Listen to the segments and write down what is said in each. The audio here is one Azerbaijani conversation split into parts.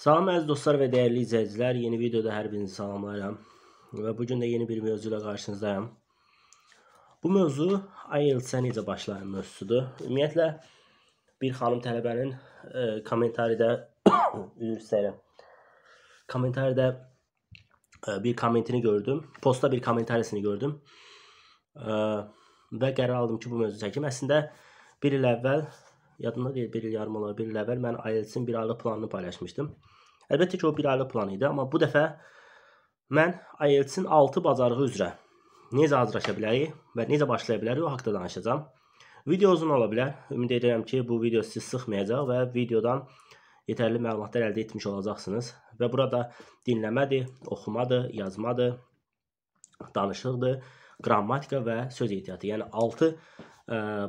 Salam əziz dostlar və dəyərli izləyicilər, yeni videoda hər birinizi salamlayıram və bugün də yeni bir mövzu ilə qarşınızdayım. Bu mövzu IELTS-ə necə başlayın mövzusudur. Ümumiyyətlə, bir xanım tələbənin e, komentaridə, üzr istəyirəm, komentaridə e, bir komentini gördüm, posta bir komentarisini gördüm e, və qərar aldım ki, bu mövzu çəkim. Əslində, bir il əvvəl Yadında deyil, bir il yarım olar, bir il əvvəl mən IELTS-in bir aylıq planını paylaşmışdım. Əlbəttə ki, o bir aylıq plan idi, amma bu dəfə mən IELTS-in 6 bacarığı üzrə necə hazırlaşa bilərik və necə başlaya bilərik o haqqda danışacağam. Video uzun ola bilər. Ümid edirəm ki, bu video sizi sıxmayacaq və videodan yetərli məlumatlar əldə etmiş olacaqsınız. Və burada dinləmədir, oxumadır, yazmadır, danışıqdır, qrammatika və söz ehtiyatı. Yəni 6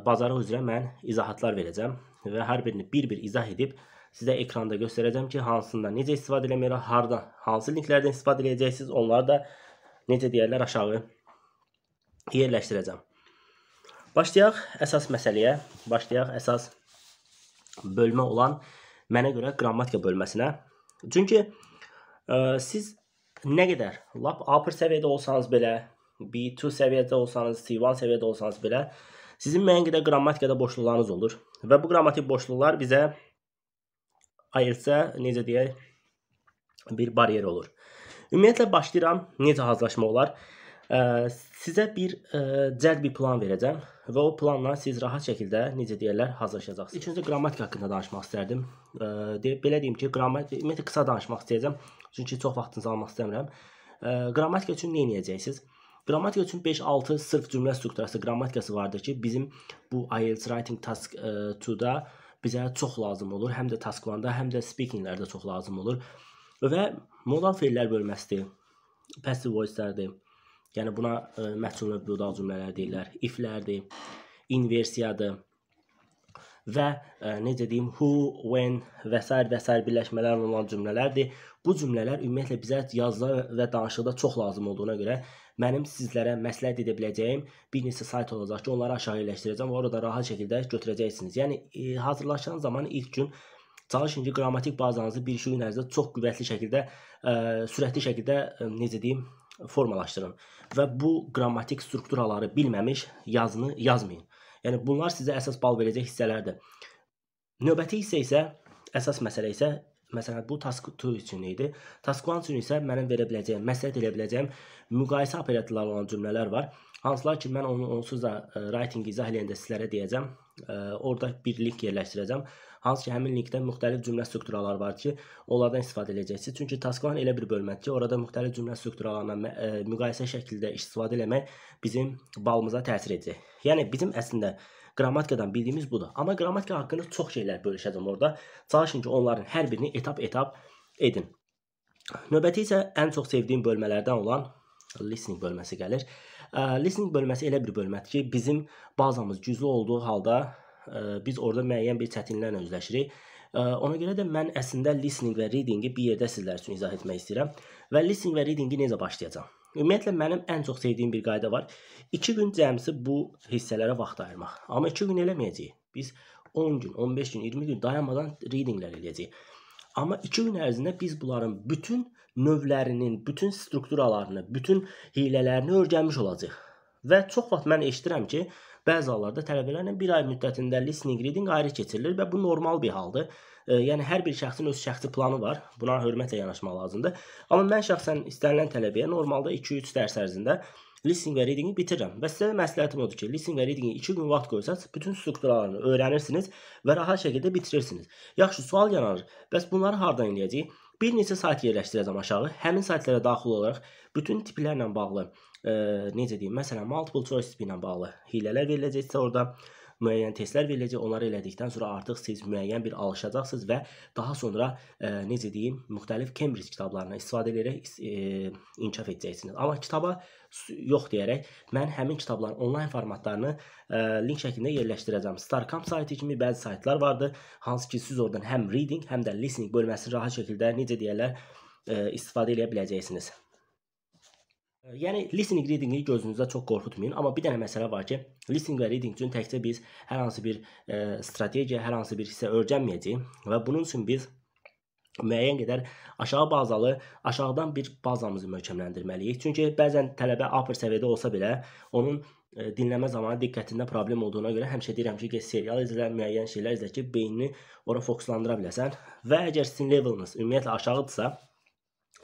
bacarıq üzrə mən izahatlar verəcəm və hər birini bir-bir izah edib sizə ekranda göstərəcəm ki, hansından necə istifadə eləməyə, harda, hansı linklərdən istifadə edəcəksiniz, onları da necə deyərlər aşağı yerləşdirəcəm. Başlayaq əsas məsələyə, başlayaq əsas bölmə olan mənə görə qrammatika bölməsinə. Çünki ə, e, siz nə qədər lap upper səviyyədə olsanız belə, B2 səviyyədə olsanız, C1 səviyyədə olsanız belə, Sizin müəyyən qədər qrammatikada boşluqlarınız olur və bu qrammatik boşluqlar bizə ayırsa, necə deyək, bir bariyer olur. Ümumiyyətlə başlayıram necə hazırlaşmaq olar. Sizə bir cədbi plan verəcəm və o planla siz rahat şəkildə necə deyirlər hazırlaşacaqsınız. İkinci qrammatika haqqında danışmaq istərdim. Belə deyim ki, qrammatika ümumiyyətlə qısa danışmaq istəyəcəm. Çünki çox vaxtınızı almaq istəmirəm. Qrammatika üçün nə edəcəksiniz? Qrammatika üçün 5-6 sırf cümlə strukturası qrammatikası vardır ki, bizim bu IELTS Writing Task 2-da e, bizə çox lazım olur. Həm də Task 1-da, həm də speakinglərdə çox lazım olur. Və modal feillər bölməsidir. Passive voice-lərdir. Yəni buna ə, mətn və modal cümlələr deyirlər. If-lərdir, inversiyadır və ə, e, necə deyim, who, when və sair və sair birləşmələrlə olan cümlələrdir. Bu cümlələr ümumiyyətlə bizə yazıda və danışıqda çox lazım olduğuna görə Mənim sizlərə məsləhət edə biləcəyim bir neçə sayt olacaq ki, onları aşağı yerləşdirəcəm və orada rahat şəkildə götürəcəksiniz. Yəni e, hazırlaşan zaman ilk gün çalışın ki, qrammatik bazanızı bir işin nəzərdə çox qüvvətli şəkildə, e, sürətli şəkildə e, necə deyim, formalaşdırın və bu qrammatik strukturaları bilməmiş yazını yazmayın. Yəni bunlar sizə əsas bal verəcək hissələrdir. Növbəti hissə isə əsas məsələ isə Məsələn, bu task 2 üçün idi. Task 1 üçün isə mənim verə biləcəyim, məsləhət edə biləcəyim müqayisə operatorları olan cümlələr var. Hansılar ki, mən onu onsuz da e, writing izah eləyəndə sizlərə deyəcəm. E, Orda bir link yerləşdirəcəm. Hansı ki, həmin linkdə müxtəlif cümlə strukturaları var ki, onlardan istifadə edəcəksiniz. Çünki task 1 elə bir bölmədir ki, orada müxtəlif cümlə strukturalarından e, müqayisə şəklində istifadə eləmək bizim balımıza təsir edəcək. Yəni bizim əslində Qrammatikadan bildiyimiz budur. Amma qrammatika haqqında çox şeylər bölüşəcəm orada. Çalışın ki, onların hər birini etap-etap edin. Növbəti isə ən çox sevdiyim bölmələrdən olan listening bölməsi gəlir. Listening bölməsi elə bir bölmədir ki, bizim bazamız güclü olduğu halda biz orada müəyyən bir çətinliklə üzləşirik. Ona görə də mən əslində listening və readingi bir yerdə sizlər üçün izah etmək istəyirəm və listening və readingi necə başlayacağam? Ümumiyyətlə mənim ən çox sevdiyim bir qayda var. 2 gün cəmsi bu hissələrə vaxt ayırmaq. Amma 2 gün eləməyəcəyik. Biz 10 gün, 15 gün, 20 gün dayanmadan readinglər eləyəcəyik. Amma 2 gün ərzində biz bunların bütün növlərinin, bütün strukturalarını, bütün hilələrini öyrənmiş olacağıq. Və çox vaxt mən eşidirəm ki, bəzi hallarda tələbələrlə 1 ay müddətində listening reading ayrı keçirilir və bu normal bir haldır. Yəni hər bir şəxsin öz şəxsi planı var. Buna hörmətlə yanaşmaq lazımdır. Amma mən şəxsən istənilən tələbəyə normalda 2-3 dərs ərzində listening və readingi bitirirəm. Və sizə məsləhətim odur ki, listening və readingi 2 gün vaxt qoysanız, bütün strukturalarını öyrənirsiniz və rahat şəkildə bitirirsiniz. Yaxşı, sual yaranır. Bəs bunları hardan eləyəcəyik? Bir neçə sayt yerləşdirəcəm aşağı. Həmin saytlara daxil olaraq bütün tiplərlə bağlı, e, necə deyim, məsələn, multiple choice tipi ilə bağlı hilələr veriləcəksə orada müəyyən testlər veriləcək. Onları elədikdən sonra artıq siz müəyyən bir alışacaqsınız və daha sonra ə, e, necə deyim, müxtəlif Cambridge kitablarından istifadə edərək ə, e, inkişaf edəcəksiniz. Amma kitaba yox deyərək mən həmin kitabların onlayn formatlarını ə, e, link şəklində yerləşdirəcəm. Starcamp saytı kimi bəzi saytlar vardı, hansı ki siz oradan həm reading, həm də listening bölməsini rahat şəkildə necə deyirlər, ə, istifadə edə biləcəksiniz. Yəni listening readingi gözünüzdə çox qorxutmayın, amma bir dənə məsələ var ki, listening və reading üçün təkcə biz hər hansı bir e, strategiya, hər hansı bir hissə öyrənməyəcəyik və bunun üçün biz müəyyən qədər aşağı bazalı, aşağıdan bir bazamızı möhkəmləndirməliyik. Çünki bəzən tələbə upper səviyyədə olsa belə, onun e, dinləmə zamanı diqqətində problem olduğuna görə həmişə deyirəm ki, get serial izlə, müəyyən şeylər izlə ki, beynini ora fokuslandıra biləsən və əgər sizin levelınız ümumiyyətlə aşağıdırsa,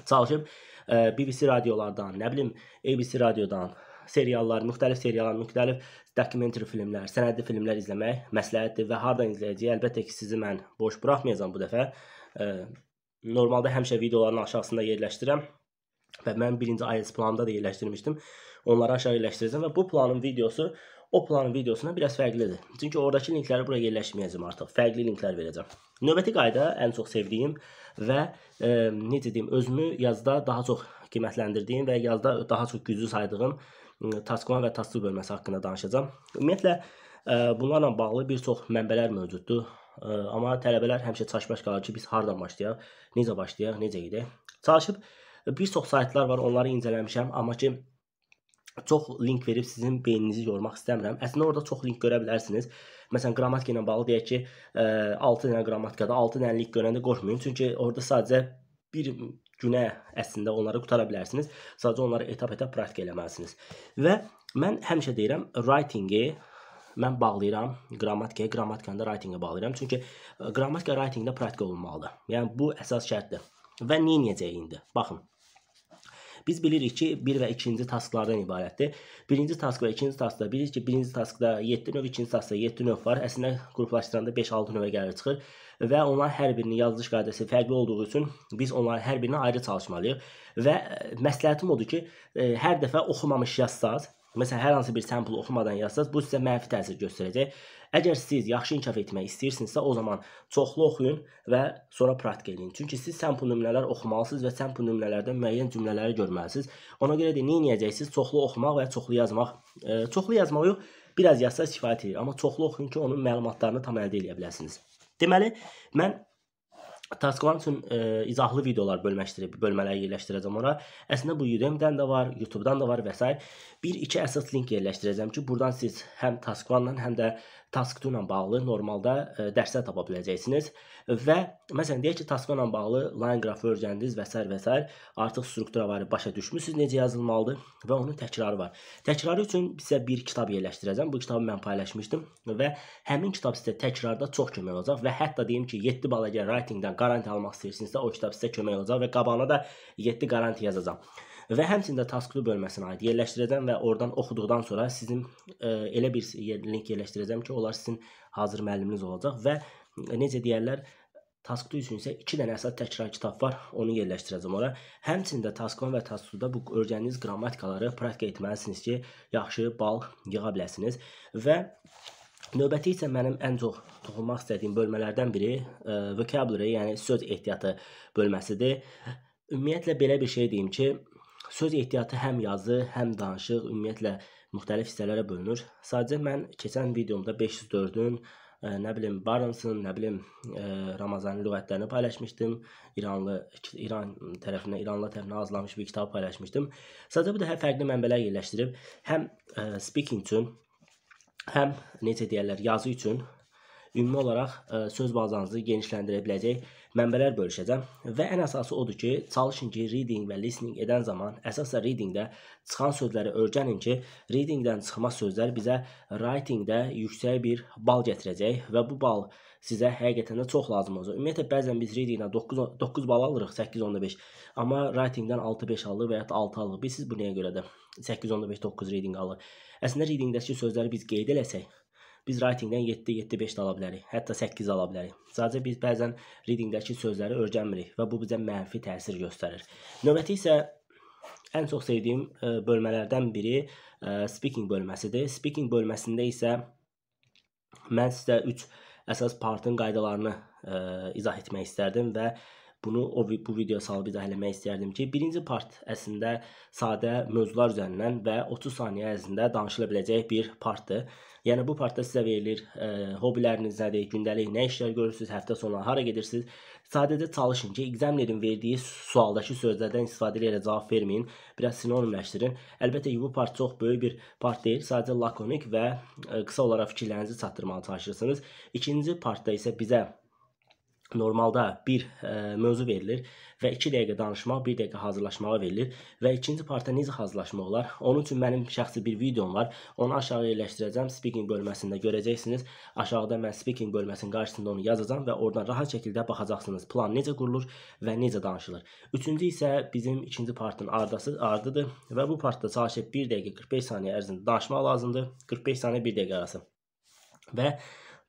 çalışıb BBC radiolardan, nə bilim, ABC radiodan seriallar, müxtəlif seriallar, müxtəlif dokumentari filmlər, sənədli filmlər izləmək məsləhətdir və hardan izləyəcəyi əlbəttə ki, sizi mən boş buraxmayacağam bu dəfə. E, normalda həmişə videoların aşağısında yerləşdirəm və mən birinci IELTS planında da yerləşdirmişdim. Onları aşağı yerləşdirəcəm və bu planın videosu o planın videosuna biraz fərqlidir. Çünki oradakı linkləri bura yerləşməyəcəm artıq. Fərqli linklər verəcəm. Növbəti qayda ən çox sevdiyim və e, necə deyim, özümü yazda daha çox qiymətləndirdiyim və yazda daha çox güclü saydığım e, Taskman və Taskı bölməsi haqqında danışacağım. Ümumiyyətlə e, bunlarla bağlı bir çox mənbələr mövcuddur. E, amma tələbələr həmişə çaşbaş qalır ki, biz hardan başlayaq, necə başlayaq, necə gedək. Çalışıb e, bir çox saytlar var, onları incələmişəm, amma ki çox link verib sizin beyninizi yormaq istəmirəm. Əslində orada çox link görə bilərsiniz. Məsələn, qrammatika ilə bağlı deyək ki, 6 e, dənə qrammatikada 6 dənə link görəndə qorxmayın, çünki orada sadəcə bir günə əslində onları qutara bilərsiniz. Sadəcə onları etap-etap praktika eləməlisiniz. Və mən həmişə deyirəm, writing-i mən bağlayıram qrammatikaya, qrammatikanı da writing-ə bağlayıram. Çünki e, qrammatika writing-də praktika olunmalıdır. Yəni bu əsas şərtdir. Və nə edəcəyindir. Baxın, Biz bilirik ki, 1 və 2-ci tasklardan ibarətdir. 1-ci task və 2-ci taskda bilirik ki, 1-ci taskda 7 növ, 2-ci taskda 7 növ var. Əslində qruplaşdıranda 5-6 növə gəlir çıxır və onların hər birinin yazılış qaydası fərqli olduğu üçün biz onların hər birinə ayrı çalışmalıyıq və e, məsləhətim odur ki, e, hər dəfə oxumamış yazsaz Məsələn, hər hansı bir sample oxumadan yazsaz, bu sizə mənfi təsir göstərəcək. Əgər siz yaxşı inkişaf etmək istəyirsinizsə, o zaman çoxlu oxuyun və sonra praktik edin. Çünki siz sample nümunələr oxumalısınız və sample nümunələrdən müəyyən cümlələri görməlisiniz. Ona görə də nə edəcəksiniz? Çoxlu oxumaq və çoxlu yazmaq. E, çoxlu yazmaq yox, biraz yazsa kifayət edir, amma çoxlu oxuyun ki, onun məlumatlarını tam əldə edə biləsiniz. Deməli, mən Tasklar üçün e, izahlı videolar bölməşdirib, bölmələr yerləşdirəcəm ora. Əslində bu Udemy'dən də var, YouTube-dan da var və s. 1-2 əsas link yerləşdirəcəm ki, buradan siz həm Tasklarla, həm də taskı ilə bağlı normalda ə, e, dərslər tapa biləcəksiniz və məsələn deyək ki, taskı ilə bağlı line qrafı öyrəndiniz və sər və sər artıq strukturavarı başa düşmüsünüz necə yazılmalıdır və onun təkrarı var. Təkrarı üçün sizə bir kitab yerləşdirəcəm. Bu kitabı mən paylaşmışdım və həmin kitab sizə təkrarda çox kömək olacaq və hətta deyim ki, 7 balaca writing-dən garantiya almaq istəyirsinizsə o kitab sizə kömək olacaq və qabağına da 7 garantiya yazacağam və həmçində tasklı bölməsinə aid yerləşdirəcəm və oradan oxuduqdan sonra sizin e, elə bir link yerləşdirəcəm ki, onlar sizin hazır müəlliminiz olacaq və e, necə deyirlər, Task 2 üçün isə 2 dənə əsas təkrar kitab var. Onu yerləşdirəcəm ora. Həmçində Task 1 və Task 2-da bu öyrəndiyiniz qrammatikaları praktika etməlisiniz ki, yaxşı bal yığa biləsiniz və növbəti isə mənim ən çox toxunmaq istədiyim bölmələrdən biri e, vocabulary, yəni söz ehtiyatı bölməsidir. Ümumiyyətlə belə bir şey deyim ki, Söz ehtiyatı həm yazı, həm danışıq ümumiyyətlə müxtəlif hissələrə bölünür. Sadəcə mən keçən videomda 504-ün ə, e, nə bilim Barnes'ın, nə bilim ə, e, Ramazanın lüğətlərini paylaşmışdım. İranlı İran tərəfindən İranlı tərəfindən hazırlanmış bir kitab paylaşmışdım. Sadəcə bu da hər fərqli mənbələr yerləşdirib həm ə, e, speaking üçün, həm necə deyirlər, yazı üçün ümumi olaraq ə, e, söz bazanızı genişləndirə biləcək mənbələr bölüşəcəm və ən əsası odur ki, çalışın ki, reading və listening edən zaman əsasən readingdə çıxan sözləri öyrənin ki, readingdən çıxmaz sözlər bizə writingdə yüksək bir bal gətirəcək və bu bal sizə həqiqətən də çox lazım olacaq. Ümumiyyətlə bəzən biz readingdən 9 9 bal alırıq, 8.5, amma writingdən 6.5 alırıq və ya 6 alırıq. Bilirsiniz bu nəyə görədir? 8.5 9 reading alır. Əslində readingdəki sözləri biz qeyd eləsək, biz writingdən 7-7-5 də ala bilərik, hətta 8 ala bilərik. Sadəcə biz bəzən readingdəki sözləri öyrənmirik və bu bizə mənfi təsir göstərir. Növbəti isə ən çox sevdiyim e, bölmələrdən biri e, speaking bölməsidir. Speaking bölməsində isə mən sizə 3 əsas partın qaydalarını e, izah etmək istərdim və Bunu o bu video salı izah eləmək istərdim ki, birinci part əslində sadə mövzular üzərindən və 30 saniyə ərzində danışıla biləcək bir partdır. Yəni bu partda sizə verilir e, hobiləriniz nədir, gündəlik nə işlər görürsüz, həftə sonu hara gedirsiniz. Sadəcə çalışın ki, examlerin verdiyi sualdakı sözlərdən istifadə edərək cavab verməyin, biraz sinonimləşdirin. Əlbəttə ki, bu part çox böyük bir part deyil, sadəcə lakonik və e, qısa olaraq fikirlərinizi çatdırmağa çalışırsınız. İkinci partda isə bizə normalda bir ə, e, mövzu verilir və 2 dəqiqə danışmaq, 1 dəqiqə hazırlaşmağa verilir və ikinci parta necə hazırlaşmaq olar? Onun üçün mənim şəxsi bir videom var. Onu aşağı yerləşdirəcəm. Speaking bölməsində görəcəksiniz. Aşağıda mən speaking bölməsinin qarşısında onu yazacağam və oradan rahat şəkildə baxacaqsınız. Plan necə qurulur və necə danışılır. Üçüncü isə bizim ikinci partın ardası ardıdır və bu partda çalışıb 1 dəqiqə 45 saniyə ərzində danışmaq lazımdır. 45 saniyə 1 dəqiqə arası. Və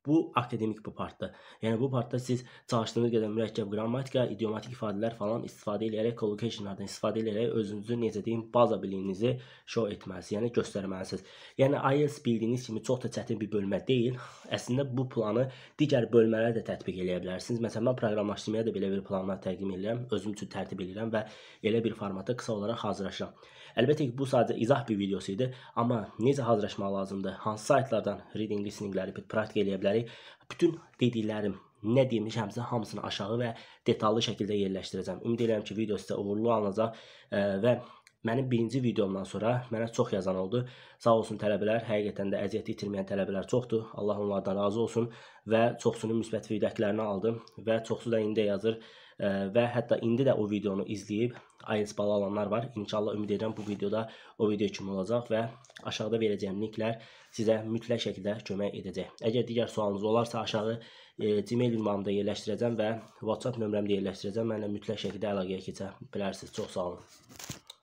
Bu akademik bu partda. Yəni bu partda siz çalışdığınız qədər mürəkkəb qrammatika, idiomatik ifadələr falan istifadə edərək collocationlardan istifadə edərək özünüzü necə deyim, baza biliyinizi show etməlisiniz, yəni göstərməlisiniz. Yəni IELTS bildiyiniz kimi çox da çətin bir bölmə deyil. Əslində bu planı digər bölmələrə də tətbiq edə bilərsiniz. Məsələn, mən proqramlaşdırmaya da belə bir planlar təqdim edirəm, özüm üçün tərtib edirəm və elə bir formatda qısa olaraq hazırlaşıram. Əlbəttə ki, bu sadəcə izah bir videosu idi, amma necə hazırlaşmaq lazımdır, hansı saytlardan reading listeningləri praktik eləyə bilərik, bütün dediklərim nə demişəmsə hamısını aşağı və detallı şəkildə yerləşdirəcəm. Ümid edirəm ki, video sizə uğurlu alınacaq e, və Mənim birinci videomdan sonra mənə çox yazan oldu. Sağ olsun tələbələr, həqiqətən də əziyyət itirməyən tələbələr çoxdur. Allah onlardan razı olsun və çoxsunun müsbət feedbacklərini aldım və çoxsu da indi yazır e, və hətta indi də o videonu izləyib IELTS balı alanlar var. İnşallah ümid edirəm bu videoda o video kimi olacaq və aşağıda verəcəyim linklər sizə mütləq şəkildə kömək edəcək. Əgər digər sualınız olarsa aşağı e, Gmail ünvanımda yerləşdirəcəm və WhatsApp nömrəmdə yerləşdirəcəm. Mənimlə mütləq şəkildə əlaqəyə keçə bilərsiniz. Çox sağ olun.